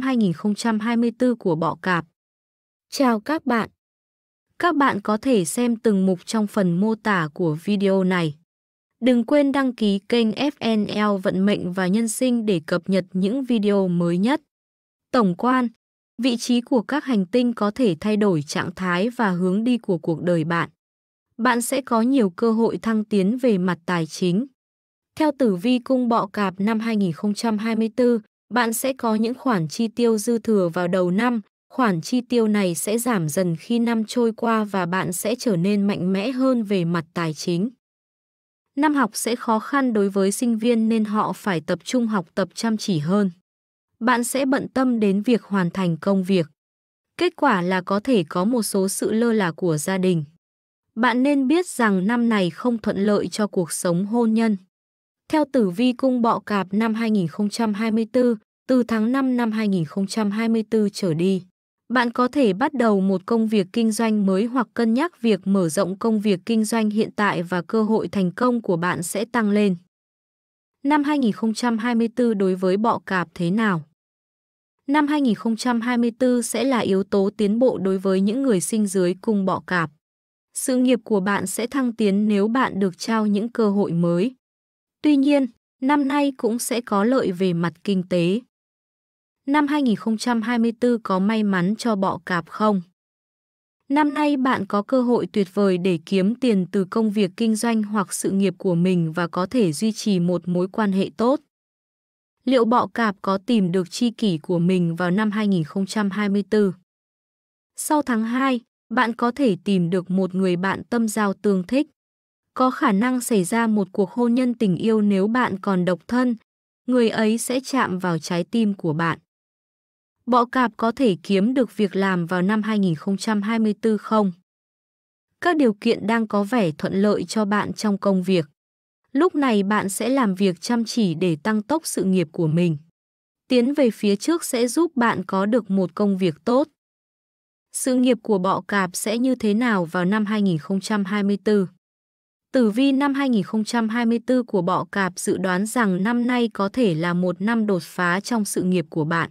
năm 2024 của Bọ Cạp. Chào các bạn! Các bạn có thể xem từng mục trong phần mô tả của video này. Đừng quên đăng ký kênh FNL Vận mệnh và Nhân sinh để cập nhật những video mới nhất. Tổng quan, vị trí của các hành tinh có thể thay đổi trạng thái và hướng đi của cuộc đời bạn. Bạn sẽ có nhiều cơ hội thăng tiến về mặt tài chính. Theo tử vi cung bọ cạp năm 2024, bạn sẽ có những khoản chi tiêu dư thừa vào đầu năm. Khoản chi tiêu này sẽ giảm dần khi năm trôi qua và bạn sẽ trở nên mạnh mẽ hơn về mặt tài chính. Năm học sẽ khó khăn đối với sinh viên nên họ phải tập trung học tập chăm chỉ hơn. Bạn sẽ bận tâm đến việc hoàn thành công việc. Kết quả là có thể có một số sự lơ là của gia đình. Bạn nên biết rằng năm này không thuận lợi cho cuộc sống hôn nhân. Theo tử vi cung bọ cạp năm 2024, từ tháng 5 năm 2024 trở đi, bạn có thể bắt đầu một công việc kinh doanh mới hoặc cân nhắc việc mở rộng công việc kinh doanh hiện tại và cơ hội thành công của bạn sẽ tăng lên. Năm 2024 đối với bọ cạp thế nào? Năm 2024 sẽ là yếu tố tiến bộ đối với những người sinh dưới cung bọ cạp. Sự nghiệp của bạn sẽ thăng tiến nếu bạn được trao những cơ hội mới. Tuy nhiên, năm nay cũng sẽ có lợi về mặt kinh tế. Năm 2024 có may mắn cho bọ cạp không? Năm nay bạn có cơ hội tuyệt vời để kiếm tiền từ công việc kinh doanh hoặc sự nghiệp của mình và có thể duy trì một mối quan hệ tốt. Liệu bọ cạp có tìm được chi kỷ của mình vào năm 2024? Sau tháng 2, bạn có thể tìm được một người bạn tâm giao tương thích có khả năng xảy ra một cuộc hôn nhân tình yêu nếu bạn còn độc thân, người ấy sẽ chạm vào trái tim của bạn. Bọ cạp có thể kiếm được việc làm vào năm 2024 không? Các điều kiện đang có vẻ thuận lợi cho bạn trong công việc. Lúc này bạn sẽ làm việc chăm chỉ để tăng tốc sự nghiệp của mình. Tiến về phía trước sẽ giúp bạn có được một công việc tốt. Sự nghiệp của bọ cạp sẽ như thế nào vào năm 2024? Tử vi năm 2024 của bọ cạp dự đoán rằng năm nay có thể là một năm đột phá trong sự nghiệp của bạn.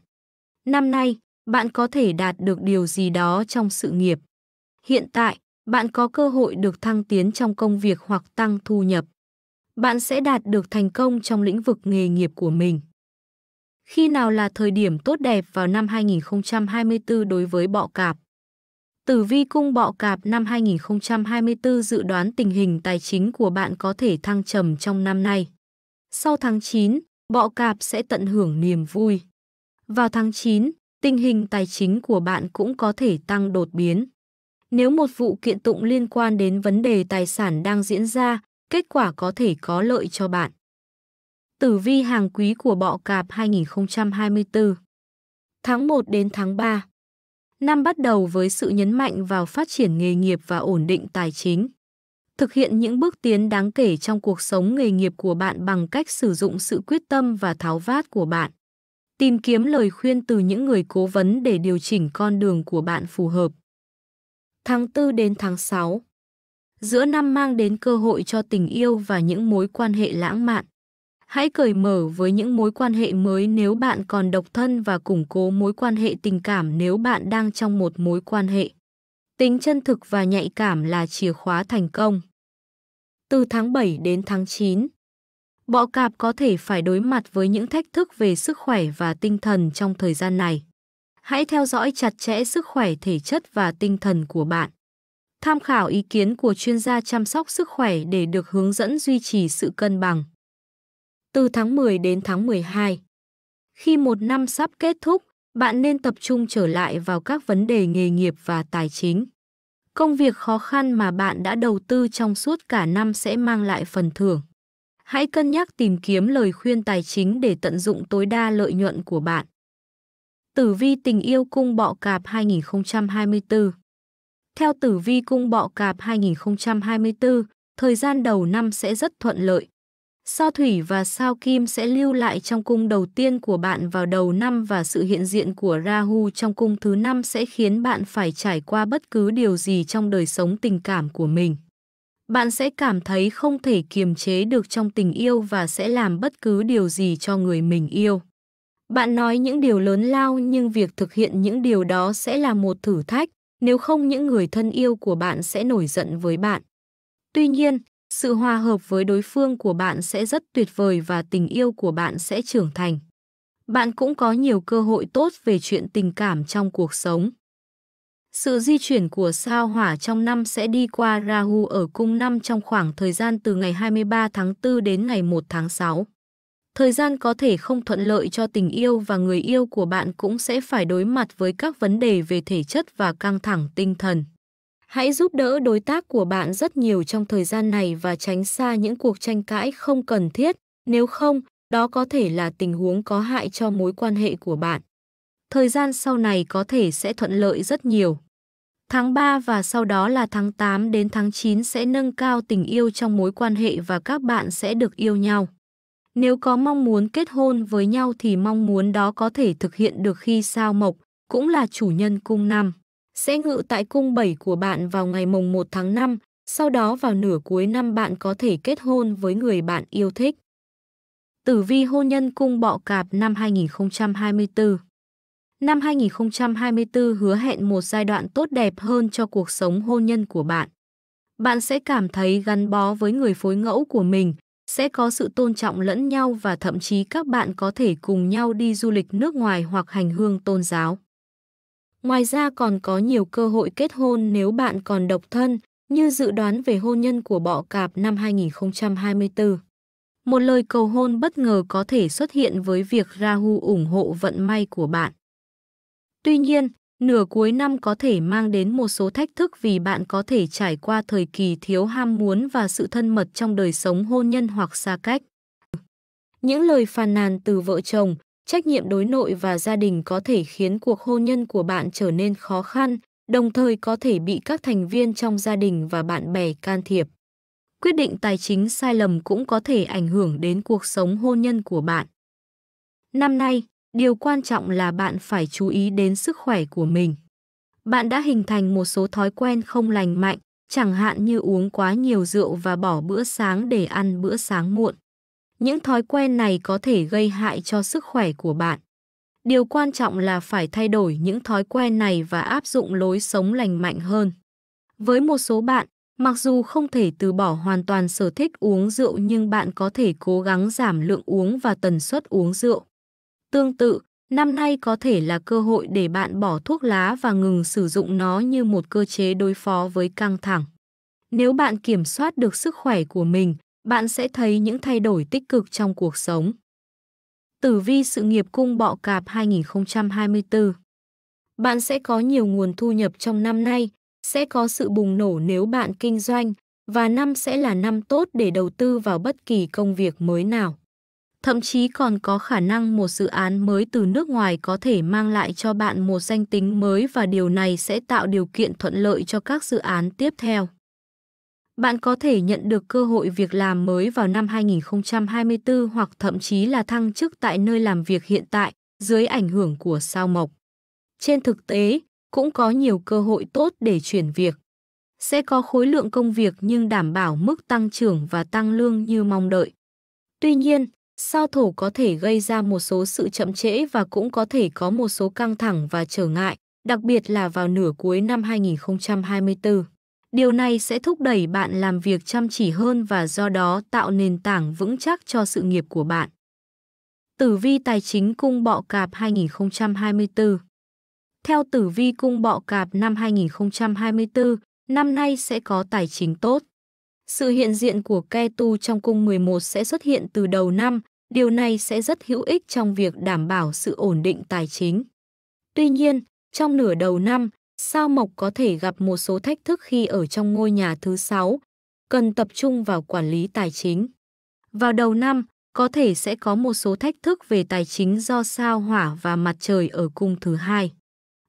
Năm nay, bạn có thể đạt được điều gì đó trong sự nghiệp. Hiện tại, bạn có cơ hội được thăng tiến trong công việc hoặc tăng thu nhập. Bạn sẽ đạt được thành công trong lĩnh vực nghề nghiệp của mình. Khi nào là thời điểm tốt đẹp vào năm 2024 đối với bọ cạp? Tử vi cung bọ cạp năm 2024 dự đoán tình hình tài chính của bạn có thể thăng trầm trong năm nay. Sau tháng 9, bọ cạp sẽ tận hưởng niềm vui. Vào tháng 9, tình hình tài chính của bạn cũng có thể tăng đột biến. Nếu một vụ kiện tụng liên quan đến vấn đề tài sản đang diễn ra, kết quả có thể có lợi cho bạn. Tử vi hàng quý của bọ cạp 2024 Tháng 1 đến tháng 3 Năm bắt đầu với sự nhấn mạnh vào phát triển nghề nghiệp và ổn định tài chính. Thực hiện những bước tiến đáng kể trong cuộc sống nghề nghiệp của bạn bằng cách sử dụng sự quyết tâm và tháo vát của bạn. Tìm kiếm lời khuyên từ những người cố vấn để điều chỉnh con đường của bạn phù hợp. Tháng 4 đến tháng 6 Giữa năm mang đến cơ hội cho tình yêu và những mối quan hệ lãng mạn. Hãy cởi mở với những mối quan hệ mới nếu bạn còn độc thân và củng cố mối quan hệ tình cảm nếu bạn đang trong một mối quan hệ. Tính chân thực và nhạy cảm là chìa khóa thành công. Từ tháng 7 đến tháng 9, bọ cạp có thể phải đối mặt với những thách thức về sức khỏe và tinh thần trong thời gian này. Hãy theo dõi chặt chẽ sức khỏe thể chất và tinh thần của bạn. Tham khảo ý kiến của chuyên gia chăm sóc sức khỏe để được hướng dẫn duy trì sự cân bằng từ tháng 10 đến tháng 12. Khi một năm sắp kết thúc, bạn nên tập trung trở lại vào các vấn đề nghề nghiệp và tài chính. Công việc khó khăn mà bạn đã đầu tư trong suốt cả năm sẽ mang lại phần thưởng. Hãy cân nhắc tìm kiếm lời khuyên tài chính để tận dụng tối đa lợi nhuận của bạn. Tử vi tình yêu cung bọ cạp 2024 Theo tử vi cung bọ cạp 2024, thời gian đầu năm sẽ rất thuận lợi. Sao Thủy và Sao Kim sẽ lưu lại trong cung đầu tiên của bạn vào đầu năm và sự hiện diện của Rahu trong cung thứ năm sẽ khiến bạn phải trải qua bất cứ điều gì trong đời sống tình cảm của mình. Bạn sẽ cảm thấy không thể kiềm chế được trong tình yêu và sẽ làm bất cứ điều gì cho người mình yêu. Bạn nói những điều lớn lao nhưng việc thực hiện những điều đó sẽ là một thử thách, nếu không những người thân yêu của bạn sẽ nổi giận với bạn. Tuy nhiên, sự hòa hợp với đối phương của bạn sẽ rất tuyệt vời và tình yêu của bạn sẽ trưởng thành. Bạn cũng có nhiều cơ hội tốt về chuyện tình cảm trong cuộc sống. Sự di chuyển của sao hỏa trong năm sẽ đi qua Rahu ở cung năm trong khoảng thời gian từ ngày 23 tháng 4 đến ngày 1 tháng 6. Thời gian có thể không thuận lợi cho tình yêu và người yêu của bạn cũng sẽ phải đối mặt với các vấn đề về thể chất và căng thẳng tinh thần. Hãy giúp đỡ đối tác của bạn rất nhiều trong thời gian này và tránh xa những cuộc tranh cãi không cần thiết, nếu không, đó có thể là tình huống có hại cho mối quan hệ của bạn. Thời gian sau này có thể sẽ thuận lợi rất nhiều. Tháng 3 và sau đó là tháng 8 đến tháng 9 sẽ nâng cao tình yêu trong mối quan hệ và các bạn sẽ được yêu nhau. Nếu có mong muốn kết hôn với nhau thì mong muốn đó có thể thực hiện được khi sao mộc, cũng là chủ nhân cung năm sẽ ngự tại cung 7 của bạn vào ngày mùng 1 tháng 5, sau đó vào nửa cuối năm bạn có thể kết hôn với người bạn yêu thích. Tử vi hôn nhân cung bọ cạp năm 2024 Năm 2024 hứa hẹn một giai đoạn tốt đẹp hơn cho cuộc sống hôn nhân của bạn. Bạn sẽ cảm thấy gắn bó với người phối ngẫu của mình, sẽ có sự tôn trọng lẫn nhau và thậm chí các bạn có thể cùng nhau đi du lịch nước ngoài hoặc hành hương tôn giáo. Ngoài ra còn có nhiều cơ hội kết hôn nếu bạn còn độc thân, như dự đoán về hôn nhân của bọ cạp năm 2024. Một lời cầu hôn bất ngờ có thể xuất hiện với việc Rahu ủng hộ vận may của bạn. Tuy nhiên, nửa cuối năm có thể mang đến một số thách thức vì bạn có thể trải qua thời kỳ thiếu ham muốn và sự thân mật trong đời sống hôn nhân hoặc xa cách. Những lời phàn nàn từ vợ chồng, trách nhiệm đối nội và gia đình có thể khiến cuộc hôn nhân của bạn trở nên khó khăn, đồng thời có thể bị các thành viên trong gia đình và bạn bè can thiệp. Quyết định tài chính sai lầm cũng có thể ảnh hưởng đến cuộc sống hôn nhân của bạn. Năm nay, điều quan trọng là bạn phải chú ý đến sức khỏe của mình. Bạn đã hình thành một số thói quen không lành mạnh, chẳng hạn như uống quá nhiều rượu và bỏ bữa sáng để ăn bữa sáng muộn. Những thói quen này có thể gây hại cho sức khỏe của bạn. Điều quan trọng là phải thay đổi những thói quen này và áp dụng lối sống lành mạnh hơn. Với một số bạn, mặc dù không thể từ bỏ hoàn toàn sở thích uống rượu nhưng bạn có thể cố gắng giảm lượng uống và tần suất uống rượu. Tương tự, năm nay có thể là cơ hội để bạn bỏ thuốc lá và ngừng sử dụng nó như một cơ chế đối phó với căng thẳng. Nếu bạn kiểm soát được sức khỏe của mình, bạn sẽ thấy những thay đổi tích cực trong cuộc sống. Tử vi sự nghiệp cung bọ cạp 2024 Bạn sẽ có nhiều nguồn thu nhập trong năm nay, sẽ có sự bùng nổ nếu bạn kinh doanh, và năm sẽ là năm tốt để đầu tư vào bất kỳ công việc mới nào. Thậm chí còn có khả năng một dự án mới từ nước ngoài có thể mang lại cho bạn một danh tính mới và điều này sẽ tạo điều kiện thuận lợi cho các dự án tiếp theo bạn có thể nhận được cơ hội việc làm mới vào năm 2024 hoặc thậm chí là thăng chức tại nơi làm việc hiện tại dưới ảnh hưởng của sao mộc. Trên thực tế, cũng có nhiều cơ hội tốt để chuyển việc. Sẽ có khối lượng công việc nhưng đảm bảo mức tăng trưởng và tăng lương như mong đợi. Tuy nhiên, sao thổ có thể gây ra một số sự chậm trễ và cũng có thể có một số căng thẳng và trở ngại, đặc biệt là vào nửa cuối năm 2024. Điều này sẽ thúc đẩy bạn làm việc chăm chỉ hơn và do đó tạo nền tảng vững chắc cho sự nghiệp của bạn. Tử vi tài chính cung bọ cạp 2024 Theo tử vi cung bọ cạp năm 2024, năm nay sẽ có tài chính tốt. Sự hiện diện của Ketu trong cung 11 sẽ xuất hiện từ đầu năm, điều này sẽ rất hữu ích trong việc đảm bảo sự ổn định tài chính. Tuy nhiên, trong nửa đầu năm, sao mộc có thể gặp một số thách thức khi ở trong ngôi nhà thứ 6, cần tập trung vào quản lý tài chính. Vào đầu năm, có thể sẽ có một số thách thức về tài chính do sao hỏa và mặt trời ở cung thứ hai.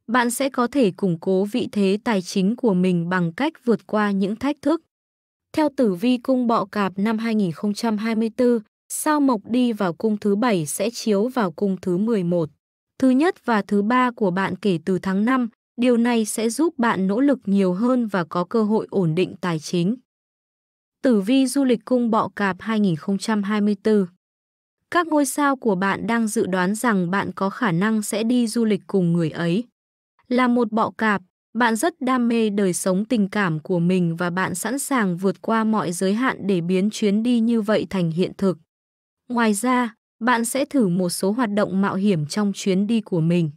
Bạn sẽ có thể củng cố vị thế tài chính của mình bằng cách vượt qua những thách thức. Theo tử vi cung bọ cạp năm 2024, sao mộc đi vào cung thứ bảy sẽ chiếu vào cung thứ 11. Thứ nhất và thứ ba của bạn kể từ tháng 5, Điều này sẽ giúp bạn nỗ lực nhiều hơn và có cơ hội ổn định tài chính. Tử vi du lịch cung bọ cạp 2024 Các ngôi sao của bạn đang dự đoán rằng bạn có khả năng sẽ đi du lịch cùng người ấy. Là một bọ cạp, bạn rất đam mê đời sống tình cảm của mình và bạn sẵn sàng vượt qua mọi giới hạn để biến chuyến đi như vậy thành hiện thực. Ngoài ra, bạn sẽ thử một số hoạt động mạo hiểm trong chuyến đi của mình.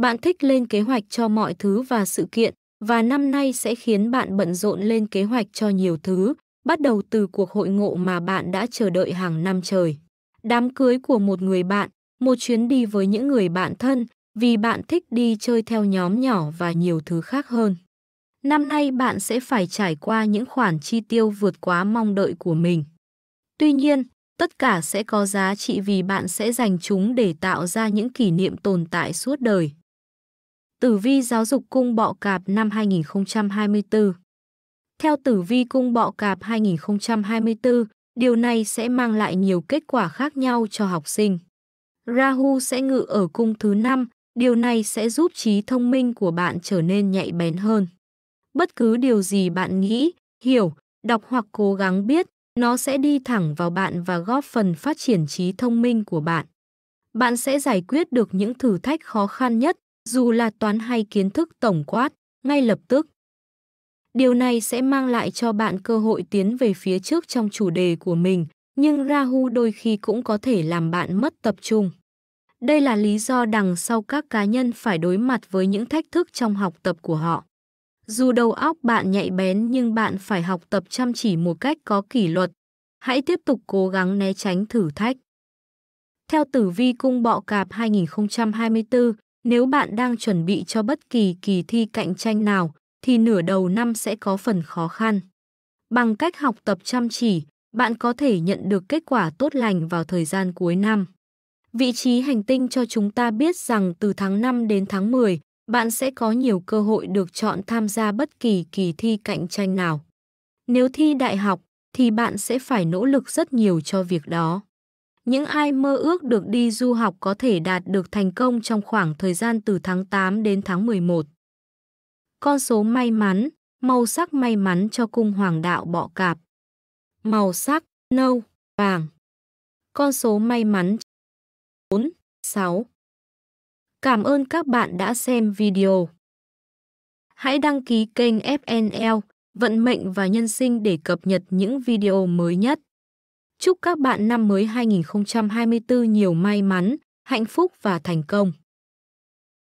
Bạn thích lên kế hoạch cho mọi thứ và sự kiện, và năm nay sẽ khiến bạn bận rộn lên kế hoạch cho nhiều thứ, bắt đầu từ cuộc hội ngộ mà bạn đã chờ đợi hàng năm trời. Đám cưới của một người bạn, một chuyến đi với những người bạn thân, vì bạn thích đi chơi theo nhóm nhỏ và nhiều thứ khác hơn. Năm nay bạn sẽ phải trải qua những khoản chi tiêu vượt quá mong đợi của mình. Tuy nhiên, tất cả sẽ có giá trị vì bạn sẽ dành chúng để tạo ra những kỷ niệm tồn tại suốt đời. Tử vi giáo dục cung bọ cạp năm 2024 Theo tử vi cung bọ cạp 2024, điều này sẽ mang lại nhiều kết quả khác nhau cho học sinh. Rahu sẽ ngự ở cung thứ 5, điều này sẽ giúp trí thông minh của bạn trở nên nhạy bén hơn. Bất cứ điều gì bạn nghĩ, hiểu, đọc hoặc cố gắng biết, nó sẽ đi thẳng vào bạn và góp phần phát triển trí thông minh của bạn. Bạn sẽ giải quyết được những thử thách khó khăn nhất, dù là toán hay kiến thức tổng quát, ngay lập tức. Điều này sẽ mang lại cho bạn cơ hội tiến về phía trước trong chủ đề của mình, nhưng Rahu đôi khi cũng có thể làm bạn mất tập trung. Đây là lý do đằng sau các cá nhân phải đối mặt với những thách thức trong học tập của họ. Dù đầu óc bạn nhạy bén nhưng bạn phải học tập chăm chỉ một cách có kỷ luật. Hãy tiếp tục cố gắng né tránh thử thách. Theo tử vi cung bọ cạp 2024, nếu bạn đang chuẩn bị cho bất kỳ kỳ thi cạnh tranh nào, thì nửa đầu năm sẽ có phần khó khăn. Bằng cách học tập chăm chỉ, bạn có thể nhận được kết quả tốt lành vào thời gian cuối năm. Vị trí hành tinh cho chúng ta biết rằng từ tháng 5 đến tháng 10, bạn sẽ có nhiều cơ hội được chọn tham gia bất kỳ kỳ thi cạnh tranh nào. Nếu thi đại học, thì bạn sẽ phải nỗ lực rất nhiều cho việc đó những ai mơ ước được đi du học có thể đạt được thành công trong khoảng thời gian từ tháng 8 đến tháng 11. Con số may mắn, màu sắc may mắn cho cung hoàng đạo bọ cạp. Màu sắc nâu, vàng. Con số may mắn 4, 6. Cảm ơn các bạn đã xem video. Hãy đăng ký kênh FNL, Vận mệnh và Nhân sinh để cập nhật những video mới nhất. Chúc các bạn năm mới 2024 nhiều may mắn, hạnh phúc và thành công.